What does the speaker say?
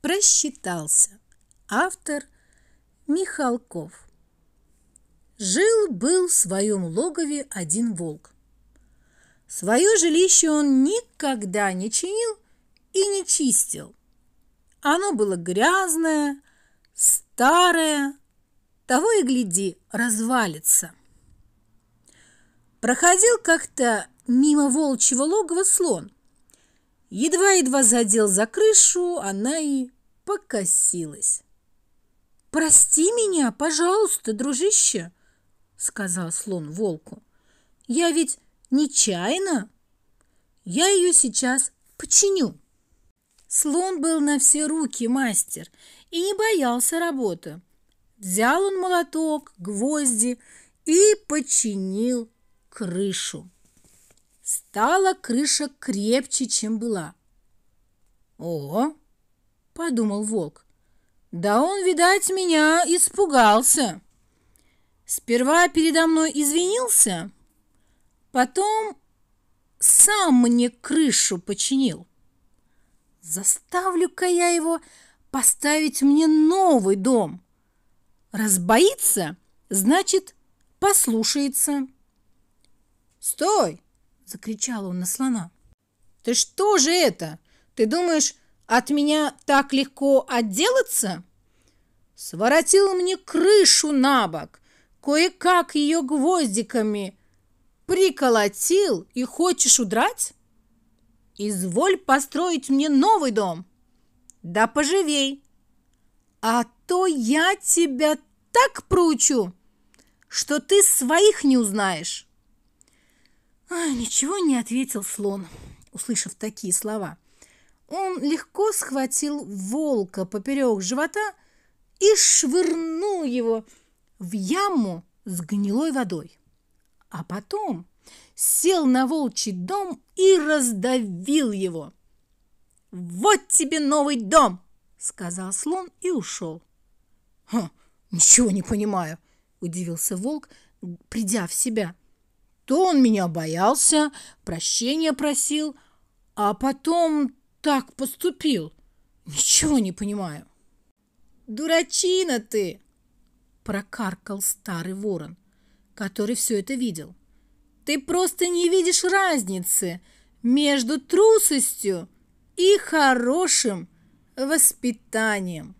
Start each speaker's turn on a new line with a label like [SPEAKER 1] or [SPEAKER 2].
[SPEAKER 1] просчитался. Автор Михалков. Жил-был в своем логове один волк. Свое жилище он никогда не чинил и не чистил. Оно было грязное, старое, того и гляди, развалится. Проходил как-то мимо волчьего логова слон – Едва-едва задел за крышу, она и покосилась. «Прости меня, пожалуйста, дружище!» — сказал слон волку. «Я ведь нечаянно. Я ее сейчас починю». Слон был на все руки мастер и не боялся работы. Взял он молоток, гвозди и починил крышу. Стала крыша крепче, чем была. О, подумал волк. «Да он, видать, меня испугался!» Сперва передо мной извинился, потом сам мне крышу починил. Заставлю-ка я его поставить мне новый дом. Разбоится, значит, послушается. Стой! закричал он на слона. «Ты что же это? Ты думаешь, от меня так легко отделаться?» Своротил мне крышу на бок, кое-как ее гвоздиками приколотил и хочешь удрать? Изволь построить мне новый дом. Да поживей. А то я тебя так пручу, что ты своих не узнаешь. А, ничего не ответил слон, услышав такие слова. Он легко схватил волка поперек живота и швырнул его в яму с гнилой водой. А потом сел на волчий дом и раздавил его. «Вот тебе новый дом!» — сказал слон и ушел. «Хм, ничего не понимаю!» — удивился волк, придя в себя – то он меня боялся, прощения просил, а потом так поступил. Ничего не понимаю. «Дурачина ты!» – прокаркал старый ворон, который все это видел. «Ты просто не видишь разницы между трусостью и хорошим воспитанием».